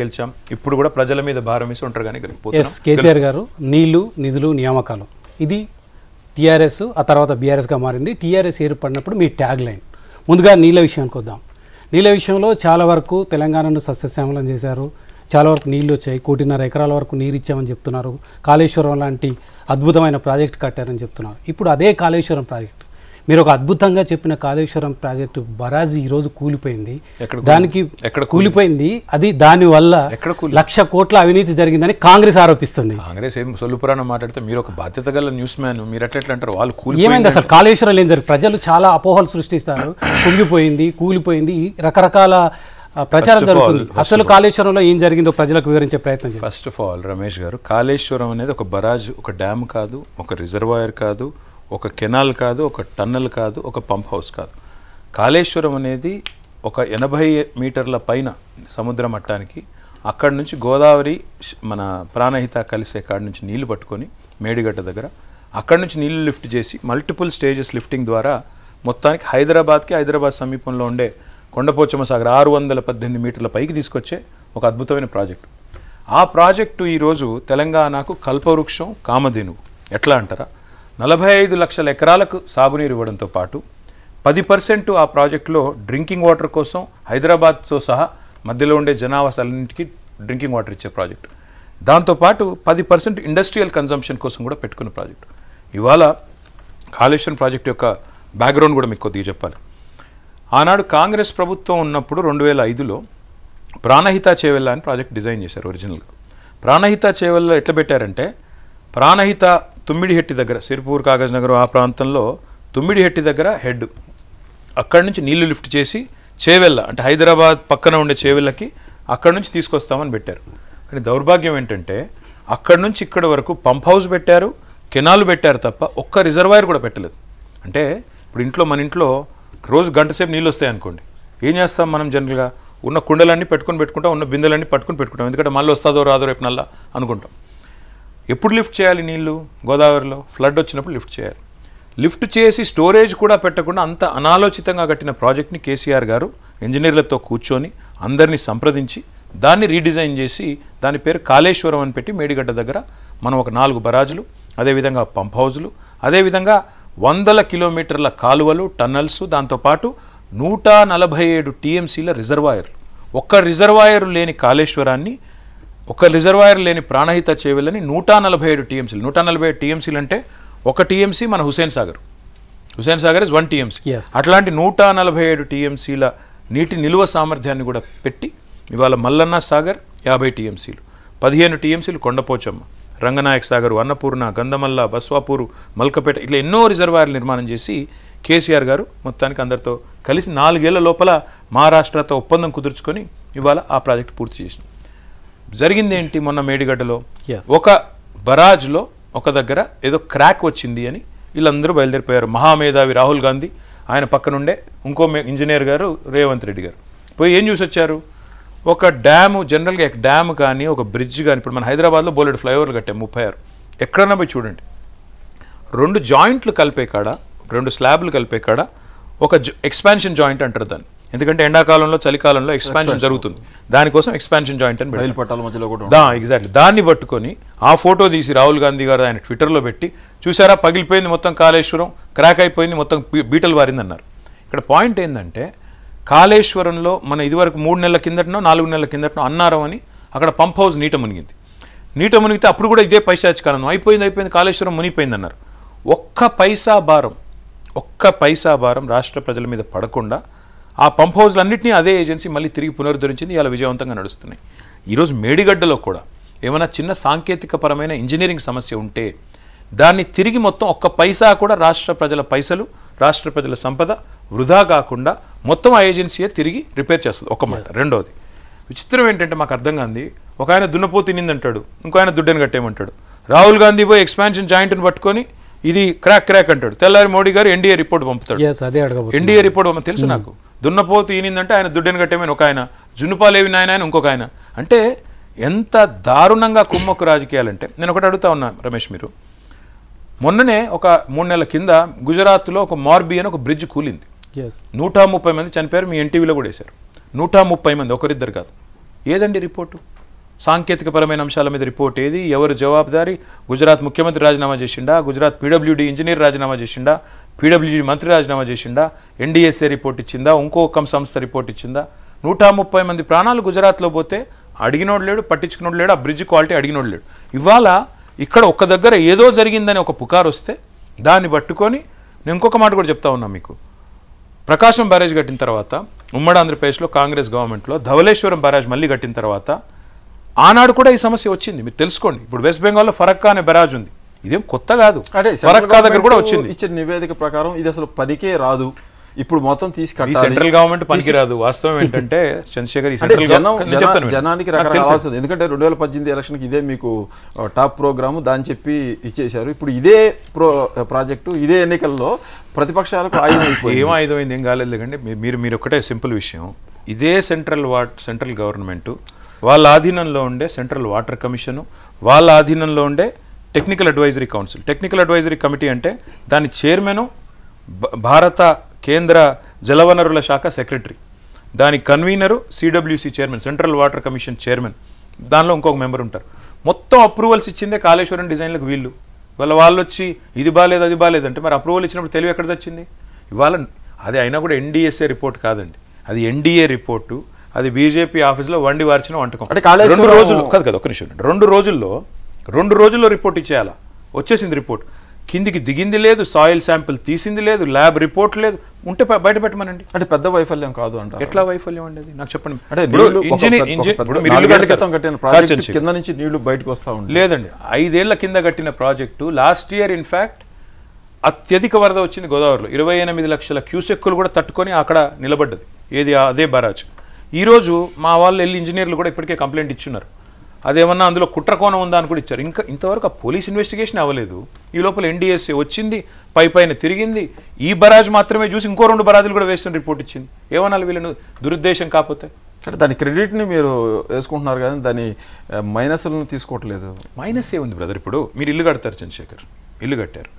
గెలిచాం ఇప్పుడు కూడా ప్రజల మీద భారం వేసి ఉంటారు కానీ ఎస్ కేసీఆర్ గారు నీళ్లు నిధులు నియామకాలు ఇది టీఆర్ఎస్ ఆ తర్వాత బీఆర్ఎస్గా మారింది టీఆర్ఎస్ ఏర్పడినప్పుడు మీ ట్యాగ్ లైన్ ముందుగా నీళ్ళ విషయానికి వద్దాం నీళ్ళ విషయంలో చాలా వరకు తెలంగాణను సస్యశ్యామలం చేశారు చాలా వరకు నీళ్ళు వచ్చాయి కోటిన్నర ఎకరాల వరకు నీరు ఇచ్చామని చెప్తున్నారు కాళేశ్వరం లాంటి అద్భుతమైన ప్రాజెక్ట్ కట్టారని చెప్తున్నారు ఇప్పుడు అదే కాళేశ్వరం ప్రాజెక్ట్ మీరు ఒక అద్భుతంగా చెప్పిన కాళేశ్వరం ప్రాజెక్టు బరాజ్ ఈరోజు కూలిపోయింది దానికి ఎక్కడ కూలిపోయింది అది దానివల్ల లక్ష కోట్ల అవినీతి జరిగిందని కాంగ్రెస్ ఆరోపిస్తుంది కాంగ్రెస్ ఏం సొల్లుపురాణం మాట్లాడితే మీరు ఒక బాధ్యత గల న్యూస్ మ్యాన్ మీరు ఎట్లా అంటారు వాళ్ళు కూలి ఏమైంది అసలు కాళేశ్వరం ఏం జరిగింది ప్రజలు చాలా అపోహలు సృష్టిస్తారు కుంగిపోయింది కూలిపోయింది రకరకాల ప్రచారం జరుగుతుంది అసలు కాళేశ్వరంలో ఏం జరిగిందో ప్రజలకు వివరించే ప్రయత్నం ఫస్ట్ ఆఫ్ ఆల్ రమేష్ గారు కాళేశ్వరం అనేది ఒక బరాజ్ ఒక డ్యామ్ కాదు ఒక రిజర్వాయర్ కాదు ఒక కెనాల్ కాదు ఒక టన్నెల్ కాదు ఒక పంప్ హౌస్ కాదు కాళేశ్వరం అనేది ఒక ఎనభై మీటర్ల పైన సముద్ర మట్టానికి అక్కడి నుంచి గోదావరి మన ప్రాణహిత కలిసే కాడి నుంచి నీళ్లు పట్టుకొని మేడిగడ్డ దగ్గర అక్కడి నుంచి నీళ్లు లిఫ్ట్ చేసి మల్టిపుల్ స్టేజెస్ లిఫ్టింగ్ ద్వారా మొత్తానికి హైదరాబాద్కి హైదరాబాద్ సమీపంలో ఉండే కొండపోచమ్మ సాగర్ ఆరు వందల పద్దెనిమిది మీటర్ల పైకి తీసుకొచ్చే ఒక అద్భుతమైన ప్రాజెక్ట్ ఆ ప్రాజెక్టు ఈరోజు తెలంగాణకు కల్పవృక్షం కామధేనువు ఎట్లా అంటారా నలభై ఐదు లక్షల ఎకరాలకు సాగునీరు ఇవ్వడంతో పాటు పది పర్సెంట్ ఆ ప్రాజెక్టులో డ్రింకింగ్ వాటర్ కోసం హైదరాబాద్తో సహా మధ్యలో ఉండే జనావాసాలన్నింటికి డ్రింకింగ్ వాటర్ ఇచ్చే ప్రాజెక్టు దాంతోపాటు పది పర్సెంట్ ఇండస్ట్రియల్ కన్జంప్షన్ కోసం కూడా పెట్టుకున్న ప్రాజెక్టు ఇవాళ కాళేశ్వరం ప్రాజెక్టు యొక్క బ్యాక్గ్రౌండ్ కూడా మీకు కొద్దిగా చెప్పాలి ఆనాడు కాంగ్రెస్ ప్రభుత్వం ఉన్నప్పుడు రెండు వేల ఐదులో ప్రాణహిత చేవెళ్ళ అని ప్రాజెక్ట్ డిజైన్ చేశారు ఒరిజినల్గా ప్రాణహిత చేవెళ్ళ ఎట్లా పెట్టారంటే ప్రాణహిత తుమ్మిడిహెట్టి దగ్గర సిరిపూర్ కాగజ్ నగరం ఆ ప్రాంతంలో తుమ్మిడిహెట్టి దగ్గర హెడ్ అక్కడి నుంచి నీళ్లు లిఫ్ట్ చేసి చేవెళ్ళ అంటే హైదరాబాద్ పక్కన ఉండే చేవెళ్ళకి అక్కడి నుంచి తీసుకొస్తామని పెట్టారు కానీ దౌర్భాగ్యం ఏంటంటే అక్కడి నుంచి ఇక్కడ వరకు పంప్ హౌస్ పెట్టారు కెనాలు పెట్టారు తప్ప ఒక్క రిజర్వాయర్ కూడా పెట్టలేదు అంటే ఇప్పుడు ఇంట్లో మన ఇంట్లో రోజు గంట సేపు నీళ్ళు వస్తాయి అనుకోండి ఏం చేస్తాం మనం జనరల్గా ఉన్న కుండలన్నీ పెట్టుకుని పెట్టుకుంటాం ఉన్న బిందెలన్నీ పట్టుకుని పెట్టుకుంటాం ఎందుకంటే మళ్ళీ వస్తుందో రాదో రేపు నల్లా అనుకుంటాం ఎప్పుడు లిఫ్ట్ చేయాలి నీళ్లు గోదావరిలో ఫ్లడ్ వచ్చినప్పుడు లిఫ్ట్ చేయాలి లిఫ్ట్ చేసి స్టోరేజ్ కూడా పెట్టకుండా అంత అనాలోచితంగా కట్టిన ప్రాజెక్ట్ని కేసీఆర్ గారు ఇంజనీర్లతో కూర్చొని అందరినీ సంప్రదించి దాన్ని రీడిజైన్ చేసి దాని పేరు కాళేశ్వరం అని పెట్టి మేడిగడ్డ దగ్గర మనం ఒక నాలుగు బరాజులు అదేవిధంగా పంప్ హౌజులు అదేవిధంగా వందల కిలోమీటర్ల కాలువలు టన్నల్స్ దాంతోపాటు నూట నలభై ఏడు టీఎంసీల రిజర్వాయర్లు ఒక్క రిజర్వాయర్ లేని కాళేశ్వరాన్ని ఒక రిజర్వాయర్ లేని ప్రాణహిత చేవెళ్ళని నూట నలభై ఏడు టీఎంసీలు నూట నలభై ఏడు టీఎంసీలు అంటే ఒక టీఎంసీ మన Hussain Sagar Hussain Sagar is one TMC అట్లాంటి నూట నలభై ఏడు టీఎంసీల నీటి నిల్వ సామర్థ్యాన్ని కూడా పెట్టి ఇవాళ మల్లన్న సాగర్ యాభై టీఎంసీలు పదిహేను టీఎంసీలు కొండపోచమ్మ రంగనాయక్ సాగర్ అన్నపూర్ణ గంధమల్ల బస్వాపూరు మల్కపేట ఇట్లా ఎన్నో రిజర్వాయర్లు నిర్మాణం చేసి కేసీఆర్ గారు మొత్తానికి అందరితో కలిసి నాలుగేళ్ల లోపల మహారాష్ట్రతో ఒప్పందం కుదుర్చుకొని ఇవాళ ఆ ప్రాజెక్టు పూర్తి చేసింది జరిగింది ఏంటి మొన్న మేడిగడ్డలో ఒక బరాజ్లో ఒక దగ్గర ఏదో క్రాక్ వచ్చింది అని వీళ్ళందరూ బయలుదేరిపోయారు మహామేధావి రాహుల్ గాంధీ ఆయన పక్కనుండే ఇంకో ఇంజనీర్ గారు రేవంత్ రెడ్డి గారు పోయి ఏం చూసి వచ్చారు ఒక డ్యాము జనరల్గా డ్యామ్ కానీ ఒక బ్రిడ్జ్ కానీ ఇప్పుడు మన హైదరాబాద్లో బోలెడు ఫ్లైఓవర్లు కట్టాం ముప్పై ఆరు ఎక్కడన్నా పోయి చూడండి రెండు జాయింట్లు కలిపే కాడ రెండు స్లాబ్లు కలిపే కాడ ఒక ఎక్స్పాన్షన్ జాయింట్ అంటారు దాన్ని ఎందుకంటే ఎండాకాలంలో చలికాలంలో ఎక్స్పాన్షన్ జరుగుతుంది దానికోసం ఎక్స్పాన్షన్ జాయింట్ అని పట్టాల మధ్యలో కూడా ఎగ్జాక్ట్లీ దాన్ని పట్టుకొని ఆ ఫోటో తీసి రాహుల్ గాంధీ గారు ఆయన ట్విట్టర్లో పెట్టి చూసారా పగిలిపోయింది మొత్తం కాళేశ్వరం క్రాక్ అయిపోయింది మొత్తం బీటలు వారిందన్నారు ఇక్కడ పాయింట్ ఏంటంటే కాళేశ్వరంలో మన ఇదివరకు మూడు నెలల కిందటనో నాలుగు నెలల కిందటనో అన్నారం అని అక్కడ పంప్ హౌస్ నీట మునిగింది నీట మునిగితే అప్పుడు కూడా ఇదే పైశాచికానందం అయిపోయింది అయిపోయింది కాళేశ్వరం మునిగిపోయింది అన్నారు ఒక్క పైసా భారం ఒక్క పైసా భారం రాష్ట్ర ప్రజల మీద పడకుండా ఆ పంప్ హౌజ్లన్నింటినీ అదే ఏజెన్సీ మళ్ళీ తిరిగి పునరుద్ధరించింది ఇలా విజయవంతంగా నడుస్తున్నాయి ఈరోజు మేడిగడ్డలో కూడా ఏమైనా చిన్న సాంకేతికపరమైన ఇంజనీరింగ్ సమస్య ఉంటే దాన్ని తిరిగి మొత్తం ఒక్క పైసా కూడా రాష్ట్ర ప్రజల పైసలు రాష్ట్ర ప్రజల సంపద వృధా కాకుండా మొత్తం ఆ ఏజెన్సీయే తిరిగి రిపేర్ చేస్తుంది ఒక మాట రెండవది విచిత్రం ఏంటంటే మాకు అర్థం కాంది ఒక ఆయన దున్నపో తినిందంటాడు ఇంకో ఆయన దుడ్డని కట్టేయమంటాడు రాహుల్ గాంధీ పోయి ఎక్స్పాన్షన్ జాయింట్ని పట్టుకొని ఇది క్రాక్ క్రాక్ అంటాడు తెల్లారి మోడీ గారు ఎన్డీఏ రిపోర్ట్ పంపుతాడు ఎన్డీఏ రిపోర్ట్ తెలుసు hmm. నాకు దున్నపోతు ఈనిందంటే ఆయన దుడ్డెను కట్టేమని ఒక ఆయన జున్నుపాలేవి నాయన ఆయన ఇంకొక ఆయన అంటే ఎంత దారుణంగా కుమ్మక్కు రాజకీయాలంటే నేను ఒకటి అడుగుతా ఉన్నా రమేష్ మీరు మొన్ననే ఒక మూడు నెలల కింద గుజరాత్లో ఒక మార్బీ అని ఒక బ్రిడ్జ్ కూలింది నూట ముప్పై మంది చనిపోయారు మీ ఎన్టీవీలో కూడా వేశారు నూట ముప్పై మంది ఒకరిద్దరు కాదు ఏదండి రిపోర్టు సాంకేతికపరమైన అంశాల మీద రిపోర్ట్ ఏది ఎవరు జవాబుదారి గుజరాత్ ముఖ్యమంత్రి రాజీనామా చేసిండా గుజరాత్ పీడబ్ల్యూడీ ఇంజనీర్ రాజీనామా చేసిండా పీడబ్ల్యూజీ మంత్రి రాజీనామా చేసిందా ఎన్డీఎస్ఏ రిపోర్ట్ ఇచ్చిందా ఇంకొక సంస్థ రిపోర్ట్ ఇచ్చిందా నూట ముప్పై మంది ప్రాణాలు గుజరాత్లో పోతే అడిగినోడు లేడు పట్టించుకున్నోడు లేడు ఆ బ్రిడ్జ్ క్వాలిటీ అడిగినోడు లేడు ఇవాళ ఇక్కడ ఒక్క దగ్గర ఏదో జరిగిందని ఒక పుకారు వస్తే దాన్ని పట్టుకొని నేను ఇంకొక మాట కూడా చెప్తా ఉన్నా మీకు ప్రకాశం బ్యారేజ్ కట్టిన తర్వాత ఉమ్మడి ఆంధ్రప్రదేశ్లో కాంగ్రెస్ గవర్నమెంట్లో ధవలేశ్వరం బ్యారేజ్ మళ్ళీ కట్టిన తర్వాత ఆనాడు కూడా ఈ సమస్య వచ్చింది మీరు తెలుసుకోండి ఇప్పుడు వెస్ట్ బెంగాల్లో ఫరక్కా అనే బ్యారాజ్ ఉంది ఇదేం కొత్త కాదు అంటే దగ్గర కూడా వచ్చింది ఇచ్చిన నివేదిక ప్రకారం ఇది అసలు పనికే రాదు ఇప్పుడు మొత్తం తీసుకెళ్ళి సెంట్రల్ గవర్నమెంట్ పనికి రాదు వాస్తవం ఏంటంటే చంద్రశేఖర్ జనానికి రకరకాల ఎందుకంటే రెండు వేల పద్దెనిమిది ఎలక్షన్కి ఇదే మీకు టాప్ ప్రోగ్రామ్ దాని చెప్పి ఇచ్చేశారు ఇప్పుడు ఇదే ప్రో ప్రాజెక్టు ఇదే ఎన్నికల్లో ప్రతిపక్షాలకు ఆయుధం ఏం ఆయుధమైంది ఏం కాలేదు కంటే మీరు మీరు ఒకటే సింపుల్ విషయం ఇదే సెంట్రల్ వాట్ సెంట్రల్ గవర్నమెంట్ వాళ్ళ ఆధీనంలో ఉండే సెంట్రల్ వాటర్ కమిషను వాళ్ళ ఆధీనంలో ఉండే technical advisory council technical advisory committee అంటే దాని చైర్మను భారత కేంద్ర జలవనరుల శాఖ సెక్రటరీ దాని convenor CWC chairman central water commission chairman దానిలో ఇంకొక మెంబర్ ఉంటారు మొత్తం అప్రూవల్స్ ఇచ్చిందే కాళేశ్వరం డిజైన్లకు వీళ్ళు వాళ్ళ వాళ్ళు వచ్చి ఇది బాగాలేదు అది బాగాలేదంటే మరి అప్రూవల్ ఇచ్చినప్పుడు తెలివి ఎక్కడ వచ్చింది ఇవాళ అది అయినా కూడా ఎన్డీఎస్ఏ రిపోర్ట్ కాదండి అది ఎన్డీఏ రిపోర్టు అది బీజేపీ ఆఫీస్లో వండి వార్చిన వంటకం రెండు రోజులు కాదు కదా ఒక నిమిషం రెండు రోజుల్లో రెండు రోజుల్లో రిపోర్ట్ ఇచ్చేయాలా వచ్చేసింది రిపోర్ట్ కిందికి దిగింది లేదు సాయిల్ శాంపిల్ తీసింది లేదు ల్యాబ్ రిపోర్ట్ లేదు ఉంటే బయట పెట్టమనండి అంటే పెద్ద వైఫల్యం కాదు అంట ఎట్లా వైఫల్యం అండి నాకు చెప్పండి కింద నుంచి నీళ్లు బయటకు వస్తా ఉంది లేదండి ఐదేళ్ల కింద కట్టిన ప్రాజెక్టు లాస్ట్ ఇయర్ ఇన్ఫాక్ట్ అత్యధిక వరద వచ్చింది గోదావరిలో ఇరవై ఎనిమిది లక్షల క్యూసెక్కులు కూడా తట్టుకొని అక్కడ నిలబడ్డది ఏది అదే బరాజ్ ఈరోజు మా వాళ్ళు వెళ్ళి ఇంజనీర్లు కూడా ఇప్పటికే కంప్లైంట్ ఇచ్చున్నారు అదేమన్నా అందులో కుట్రకోణం ఉందా అని కూడా ఇచ్చారు ఇంకా ఇంతవరకు ఆ పోలీస్ ఇన్వెస్టిగేషన్ అవ్వలేదు ఈ లోపల ఎన్డీఎస్ఏ వచ్చింది పై పైన తిరిగింది ఈ బరాజ్ మాత్రమే చూసి ఇంకో రెండు బరాజులు కూడా వేసిన రిపోర్ట్ ఇచ్చింది ఏమన్నా వీళ్ళను దురుద్దేశం కాకపోతే అంటే దాని క్రెడిట్ని మీరు వేసుకుంటున్నారు కానీ దాని మైనస్లను తీసుకోవట్లేదు మైనస్ ఏ ఉంది బ్రదర్ ఇప్పుడు మీరు ఇల్లు కడతారు చంద్రశేఖర్ ఇల్లు కట్టారు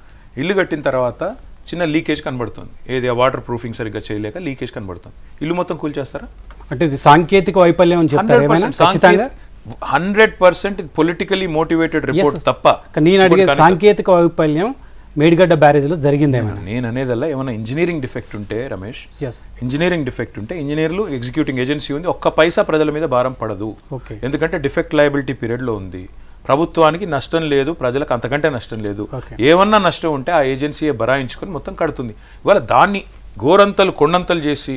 ఇల్లు కట్టిన తర్వాత చిన్న లీకేజ్ కనబడుతుంది ఏది ఆ వాటర్ ప్రూఫింగ్ సరిగ్గా చేయలేక లీకేజ్ కనబడుతుంది ఇల్లు మొత్తం కూల్చేస్తారా అంటే ఇది సాంకేతిక వైఫల్యం చెప్తారు hundred percent politically motivated report తప్ప నేను అడిగే సాంకేతిక వైఫల్యం మేడిగడ్డ బ్యారేజ్లో జరిగిందేమైనా నేను అనేదల్లా ఏమైనా ఇంజనీరింగ్ డిఫెక్ట్ ఉంటే రమేష్ ఎస్ ఇంజనీరింగ్ డిఫెక్ట్ ఉంటే ఇంజనీర్లు ఎగ్జిక్యూటింగ్ ఏజెన్సీ ఉంది ఒక్క పైసా ప్రజల మీద భారం పడదు ఓకే ఎందుకంటే డిఫెక్ట్ లయబిలిటీ పీరియడ్లో ఉంది ప్రభుత్వానికి నష్టం లేదు ప్రజలకు అంతకంటే నష్టం లేదు ఏమన్నా నష్టం ఉంటే ఆ ఏజెన్సీయే బరాయించుకొని మొత్తం కడుతుంది ఇవాళ దాన్ని గోరంతలు కొండంతలు చేసి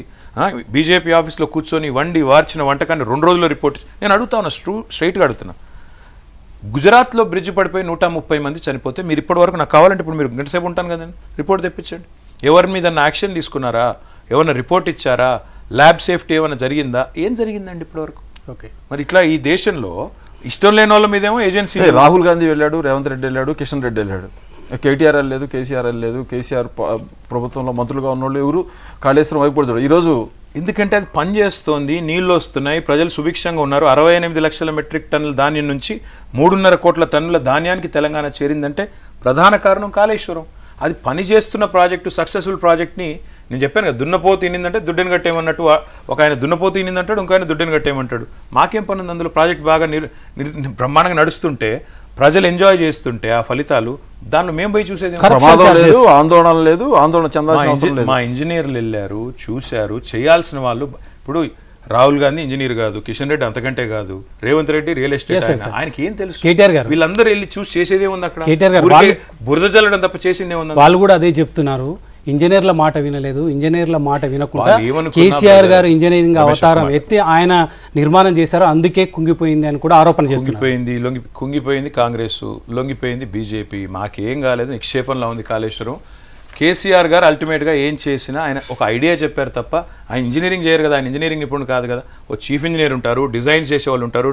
బీజేపీ ఆఫీస్లో కూర్చొని వండి వార్చిన వంటకాన్ని రెండు రోజుల్లో రిపోర్ట్ నేను అడుగుతా ఉన్నా స్ట్రూ స్ట్రైట్గా అడుగుతున్నా గుజరాత్లో బ్రిడ్జ్ పడిపోయి నూట ముప్పై మంది చనిపోతే మీరు ఇప్పటి వరకు నాకు కావాలంటే ఇప్పుడు మీరు గంటసేపు ఉంటాను కదండి రిపోర్ట్ తెప్పించండి ఎవరి మీద యాక్షన్ తీసుకున్నారా ఏమైనా రిపోర్ట్ ఇచ్చారా ల్యాబ్ సేఫ్టీ ఏమైనా జరిగిందా ఏం జరిగిందండి ఇప్పటివరకు ఓకే మరి ఇట్లా ఈ దేశంలో ఇష్టం లేని వాళ్ళ మీదేమో ఏజెన్సీ రాహుల్ గాంధీ వెళ్ళాడు రేవంత్ రెడ్డి వెళ్ళాడు కిషన్ రెడ్డి వెళ్ళాడు కేటీఆర్ లేదు కేసీఆర్ లేదు కేసీఆర్ ప్రభుత్వంలో మంత్రులుగా ఉన్నోళ్ళు ఎవరు కాళేశ్వరం వైపు చూడరు ఈరోజు ఎందుకంటే అది పనిచేస్తుంది నీళ్ళు వస్తున్నాయి ప్రజలు సుభిక్షంగా ఉన్నారు అరవై ఎనిమిది లక్షల మెట్రిక్ టన్నుల ధాన్యం నుంచి మూడున్నర కోట్ల టన్నుల ధాన్యానికి తెలంగాణ చేరిందంటే ప్రధాన కారణం కాళేశ్వరం అది పని చేస్తున్న ప్రాజెక్టు సక్సెస్ఫుల్ ప్రాజెక్ట్ని నేను చెప్పాను కదా దున్నపో తినిందంటే దుడ్డెని కట్టేయమన్నట్టు ఒక ఆయన దున్నపో తినిందంటాడు ఇంకో ఆయన దుడ్డెని కట్టేయమంటాడు మాకేం పనుంది అందులో ప్రాజెక్ట్ బాగా బ్రహ్మాండంగా నడుస్తుంటే ప్రజలు ఎంజాయ్ చేస్తుంటే ఆ ఫలితాలు దాన్ని మేము పోయి చూసేది లేదు ఆందోళన లేదు ఆందోళన మా ఇంజనీర్లు వెళ్ళారు చూశారు చేయాల్సిన వాళ్ళు ఇప్పుడు రాహుల్ గాంధీ ఇంజనీర్ కాదు కిషన్ రెడ్డి అంతకంటే కాదు రేవంత్ రెడ్డి రియల్ ఎస్టేట్ ఆయనకి ఏం తెలుసు కేటీఆర్ గారు వీళ్ళందరూ వెళ్ళి చూసి చేసేదే ఉంది అక్కడ బురద జల్లడం తప్ప చేసిందే ఉంది వాళ్ళు కూడా అదే చెప్తున్నారు ఇంజనీర్ల మాట వినలేదు ఇంజనీర్ల మాట వినకుండా కేసీఆర్ గారు ఇంజనీరింగ్ అవతారం ఎత్తి ఆయన నిర్మాణం చేశారు అందుకే కుంగిపోయింది అని కూడా ఆరోపణ చేస్తున్నారు కుంగిపోయింది కాంగ్రెస్ లొంగిపోయింది బీజేపీ మాకేం కాలేదు నిక్షేపంలో ఉంది కాళేశ్వరం కేసీఆర్ గారు అల్టిమేట్గా ఏం చేసినా ఆయన ఒక ఐడియా చెప్పారు తప్ప ఆయన ఇంజనీరింగ్ చేయరు కదా ఆయన ఇంజనీరింగ్ నిపుణుడు కాదు కదా ఓ చీఫ్ ఇంజనీర్ ఉంటారు డిజైన్ వాళ్ళు ఉంటారు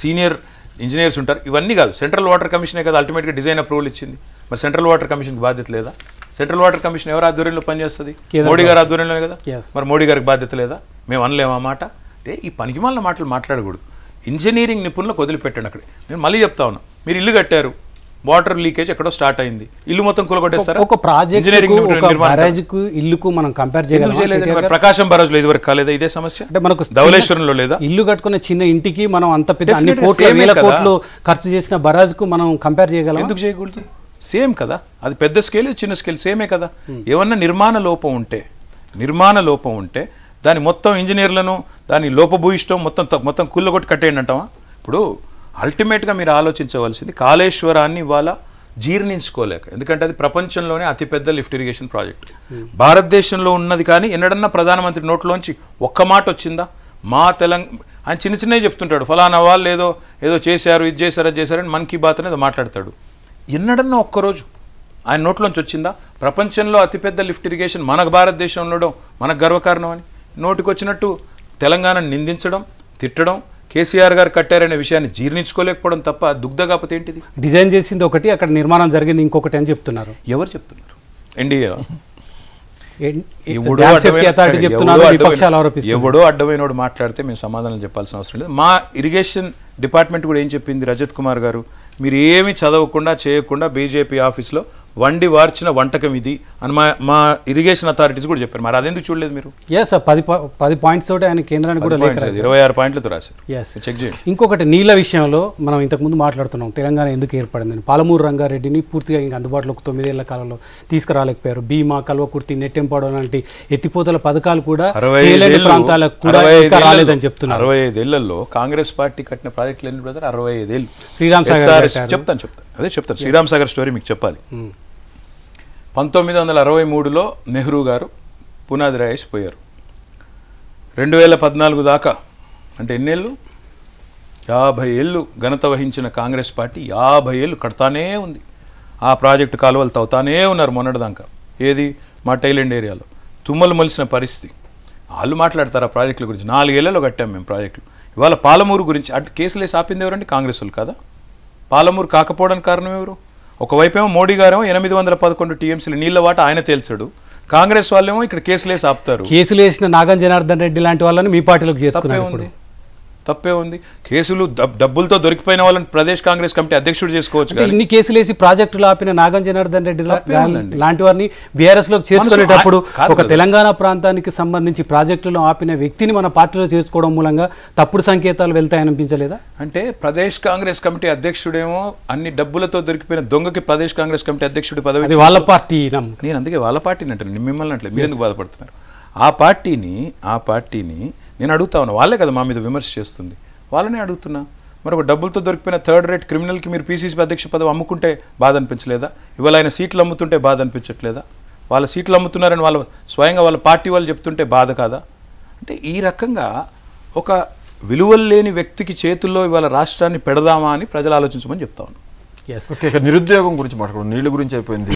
సీనియర్ ఇంజనీర్స్ ఉంటారు ఇవన్నీ కాదు సెంట్రల్ వాటర్ కమిషనే కదా అల్టిమేట్గా డిజైన్ అప్రూవల్ ఇచ్చింది మరి సెంట్రల్ వాటర్ కమిషన్కి బాధ్యత లేదా సెంట్రల్ వాటర్ కమిషన్ ఎవరు ఆధ్వర్యంలో పనిచేస్తుంది మోడీ గారు ఆధ్వర్యంలోనే కదా మరి మోడీ గారికి బాధ్యత లేదా మేము అనలేము ఆ మాట అంటే ఈ పనికి మాటలు మాట్లాడకూడదు ఇంజనీరింగ్ నిపుణులకు వదిలిపెట్టండి అక్కడ నేను మళ్ళీ చెప్తా ఉన్నా మీరు ఇల్లు కట్టారు వాటర్ లీకేజ్ ఎక్కడో స్టార్ట్ అయింది ఇల్లు మొత్తం కూలగొట్టేస్తారు ఒక ప్రాజెక్ట్ ఇంజనీరింగ్ కు ఇల్లుకు మనం కంపేర్ చేయగలం ప్రకాశం బరాజ్ లో ఇదివరకు కాలేదా ఇదే సమస్య అంటే మనకు ధవలేశ్వరంలో లేదా ఇల్లు కట్టుకునే చిన్న ఇంటికి మనం అంత పెద్ద అన్ని కోట్ల వేల కోట్లు ఖర్చు చేసిన బరాజ్ కు మనం కంపేర్ చేయగలం ఎందుకు చేయకూడదు సేమ్ కదా అది పెద్ద స్కేల్ చిన్న స్కేల్ సేమే కదా hmm. ఏమన్నా నిర్మాణ లోపం ఉంటే నిర్మాణ లోపం ఉంటే దాని మొత్తం ఇంజనీర్లను దాని లోపభూయిష్టం మొత్తం మొత్తం కుళ్ళగొట్టి కట్టేయండి అంటావా ఇప్పుడు అల్టిమేట్గా మీరు ఆలోచించవలసింది కాళేశ్వరాన్ని ఇవాళ జీర్ణించుకోలేక ఎందుకంటే అది ప్రపంచంలోనే అతిపెద్ద లిఫ్ట్ ఇరిగేషన్ ప్రాజెక్ట్ భారతదేశంలో ఉన్నది కానీ ఎన్నడన్నా ప్రధానమంత్రి నోట్లోంచి ఒక్క మాట వచ్చిందా మా తెలంగాణ ఆయన చిన్న చిన్నవి చెప్తుంటాడు ఫలానా వాళ్ళు ఏదో ఏదో చేశారు ఇది చేశారు అది చేశారని మన్ కీ బాత్ అనేది మాట్లాడతాడు ఎన్నడన్నా ఒక్కరోజు ఆయన నోట్లోంచి వచ్చిందా ప్రపంచంలో అతిపెద్ద లిఫ్ట్ ఇరిగేషన్ మన భారతదేశంలో మనకు గర్వకారణం అని నోటికొచ్చినట్టు తెలంగాణను నిందించడం తిట్టడం కేసీఆర్ గారు కట్టారనే విషయాన్ని జీర్ణించుకోలేకపోవడం తప్ప దుగ్ధ ఏంటిది డిజైన్ చేసింది ఒకటి అక్కడ నిర్మాణం జరిగింది ఇంకొకటి అని చెప్తున్నారు ఎవరు చెప్తున్నారు ఎవడో అడ్డమైనోడు మాట్లాడితే మేము సమాధానం చెప్పాల్సిన అవసరం లేదు మా ఇరిగేషన్ డిపార్ట్మెంట్ కూడా ఏం చెప్పింది రజత్ కుమార్ గారు మీరు ఏమి చదవకుండా చేయకుండా బీజేపీ ఆఫీస్లో వండి వార్చిన వంటకం ఇది అని మా మా ఇరిగేషన్ అథారిటీస్ కూడా చెప్పారు మరి అదెందుకు చూడలేదు మీరు ఎస్ సార్ పది పది పాయింట్స్ తోటి ఆయన కేంద్రానికి కూడా లేక ఇరవై ఆరు పాయింట్లతో రాశారు ఎస్ చెక్ చేయండి ఇంకొకటి నీళ్ళ విషయంలో మనం ఇంతకుముందు మాట్లాడుతున్నాం తెలంగాణ ఎందుకు ఏర్పడిందని పాలమూరు రంగారెడ్డిని పూర్తిగా ఇంకా అందుబాటులో తొమ్మిదేళ్ల కాలంలో తీసుకురాలేకపోయారు భీమా కల్వకుర్తి నెట్టెంపాడు లాంటి ఎత్తిపోతల పథకాలు కూడా ప్రాంతాలకు కూడా రాలేదని చెప్తున్నారు అరవై ఐదేళ్లలో కాంగ్రెస్ పార్టీ కట్టిన ప్రాజెక్టులు ఎన్ని బ్రదర్ అరవై ఐదేళ్ళు శ్రీరామ్ సాగర్ చెప్తాను చెప్తాను అదే చెప్తారు శ్రీరామ్ సాగర్ స్టోరీ మీకు చెప్పాలి hmm. పంతొమ్మిది వందల అరవై మూడులో నెహ్రూ గారు పునాది రాయేసి పోయారు రెండు వేల పద్నాలుగు దాకా అంటే ఎన్నేళ్ళు యాభై ఏళ్ళు ఘనత వహించిన కాంగ్రెస్ పార్టీ యాభై ఏళ్ళు కడతానే ఉంది ఆ ప్రాజెక్టు కాలువలు తవ్వుతానే ఉన్నారు మొన్నటిదాకా ఏది మా టైలెండ్ ఏరియాలో తుమ్మలు మలిసిన పరిస్థితి వాళ్ళు మాట్లాడతారు ఆ ప్రాజెక్టుల గురించి నాలుగేళ్లలో కట్టాం మేము ప్రాజెక్టులు ఇవాళ పాలమూరు గురించి అటు కేసులేసి ఆపింది ఎవరండి కాంగ్రెస్ వాళ్ళు కదా పాలమూరు కాకపోవడానికి కారణం ఎవరు ఒకవైపేమో మోడీ గారేమో ఎనిమిది వందల పదకొండు టీఎంసీలు నీళ్ల వాట ఆయన తేల్చాడు కాంగ్రెస్ వాళ్ళేమో ఇక్కడ కేసులేసి ఆపుతారు కేసులు వేసిన నాగం జనార్దన్ రెడ్డి లాంటి వాళ్ళని మీ పార్టీలోకి చేసుకున్నారు తప్పే ఉంది కేసులు డబ్బులతో దొరికిపోయిన వాళ్ళని ప్రదేశ్ కాంగ్రెస్ కమిటీ అధ్యక్షుడు చేసుకోవచ్చు ఇన్ని కేసులు వేసి ప్రాజెక్టులు ఆపిన నాగం జనార్దన్ రెడ్డి లాంటి వారిని బీఆర్ఎస్ లో చేర్చుకునేటప్పుడు ఒక తెలంగాణ ప్రాంతానికి సంబంధించి ప్రాజెక్టులు ఆపిన వ్యక్తిని మన పార్టీలో చేసుకోవడం మూలంగా తప్పుడు సంకేతాలు వెళ్తాయనిపించలేదా అంటే ప్రదేశ్ కాంగ్రెస్ కమిటీ అధ్యక్షుడేమో అన్ని డబ్బులతో దొరికిపోయిన దొంగకి ప్రదేశ్ కాంగ్రెస్ కమిటీ అధ్యక్షుడు పదవి వాళ్ళ పార్టీ నేను అందుకే వాళ్ళ పార్టీని అంటే మిమ్మల్ని అంటే మీరు ఎందుకు బాధపడుతున్నారు ఆ పార్టీని ఆ పార్టీని నేను అడుగుతా ఉన్నా వాళ్ళే కదా మా మీద విమర్శ చేస్తుంది వాళ్ళనే అడుగుతున్నా మరి ఒక డబ్బులతో దొరికిపోయిన థర్డ్ రేట్ క్రిమినల్కి మీరు పీసీసీ అధ్యక్ష పదవి అమ్ముకుంటే బాధ అనిపించలేదా ఇవాళ ఆయన సీట్లు అమ్ముతుంటే బాధ అనిపించట్లేదా వాళ్ళ సీట్లు అమ్ముతున్నారని వాళ్ళ స్వయంగా వాళ్ళ పార్టీ వాళ్ళు చెప్తుంటే బాధ కాదా అంటే ఈ రకంగా ఒక విలువలు లేని వ్యక్తికి చేతుల్లో ఇవాళ రాష్ట్రాన్ని పెడదామా అని ప్రజలు ఆలోచించమని చెప్తా ఉన్నాను ఎస్ ఓకే నిరుద్యోగం గురించి మాట్లాడు నీళ్ళ గురించి అయిపోయింది